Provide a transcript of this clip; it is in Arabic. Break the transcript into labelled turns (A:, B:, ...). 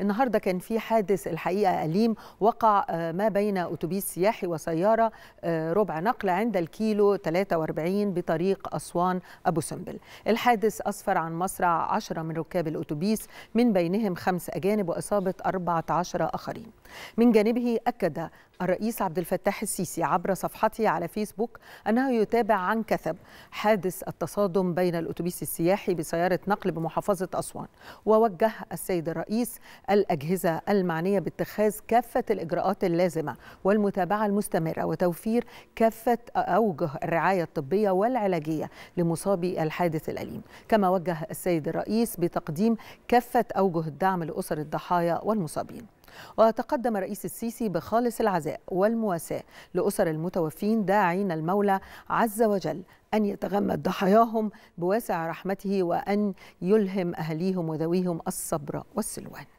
A: النهارده كان في حادث الحقيقه أليم وقع آه، ما بين أتوبيس سياحي وسيارة آه، ربع نقل عند الكيلو 43 بطريق أسوان أبو سمبل الحادث أسفر عن مصرع 10 من ركاب الأتوبيس من بينهم خمس أجانب وإصابة 14 آخرين من جانبه أكد الرئيس عبد الفتاح السيسي عبر صفحته على فيسبوك أنه يتابع عن كثب حادث التصادم بين الأتوبيس السياحي بسيارة نقل بمحافظة أسوان ووجه السيد الرئيس الأجهزة المعنية باتخاذ كافة الإجراءات اللازمة والمتابعة المستمرة وتوفير كافة أوجه الرعاية الطبية والعلاجية لمصابي الحادث الأليم كما وجه السيد الرئيس بتقديم كافة أوجه الدعم لأسر الضحايا والمصابين وتقدم رئيس السيسي بخالص العزاء والمواساة لأسر المتوفين داعين المولى عز وجل أن يتغمد ضحاياهم بواسع رحمته وأن يلهم أهليهم وذويهم الصبر والسلوان